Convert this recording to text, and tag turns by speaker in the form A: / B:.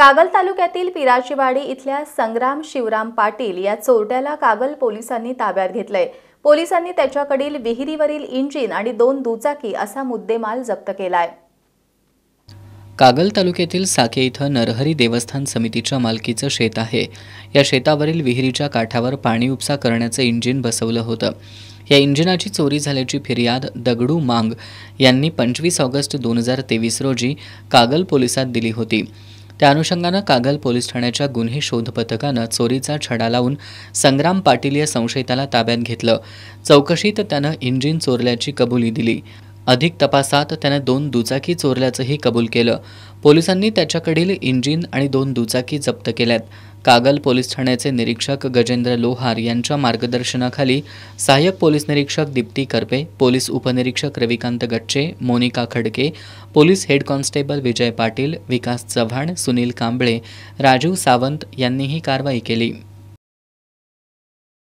A: कागल तालुक्यातील पिराचीवाडी इथल्या संग्राम शिवराम पाटील या चोरट्याला कागल पोलिसांनी ताब्यात घेतलंय पोलिसांनी त्याच्याकडील विहिरीवरील इंजिन आणि दोन दुचाकी असा मुद्देमाल जप्त केलाय
B: कागल तालुक्यातील साके इथं नरहरी देवस्थान समितीच्या मालकीचं शेत आहे या शेतावरील विहिरीच्या काठावर पाणी उपसा करण्याचं इंजिन बसवलं होतं या इंजिनाची चोरी झाल्याची फिर्याद दगडू मांग यांनी पंचवीस ऑगस्ट दोन हजार तेवीस रोजी कागल पोलिसात दिली होती त्या अनुषंगानं कागल पोलीस ठाण्याच्या गुन्हे शोध पथकानं चोरीचा छडा लावून संग्राम पाटील या संशयिताला ताब्यात घेतलं चौकशीत त्यानं इंजिन चोरल्याची कबुली दिली अधिक तपासात त्याने दोन दुचाकी चोरल्याचंही कबूल केलं पोलिसांनी त्याच्याकडील इंजिन आणि दोन दुचाकी जप्त केल्यात कागल पोलीस ठाण्याचे निरीक्षक गजेंद्र लोहार यांच्या मार्गदर्शनाखाली सहाय्यक पोलीस निरीक्षक दीप्ती करपे पोलीस उपनिरीक्षक Ravikant Gachche Monika Khadke police head constable Vijay Patil Vikas Chavan Sunil
A: Kamble Rajiv Sawant यांनी ही कारवाई केली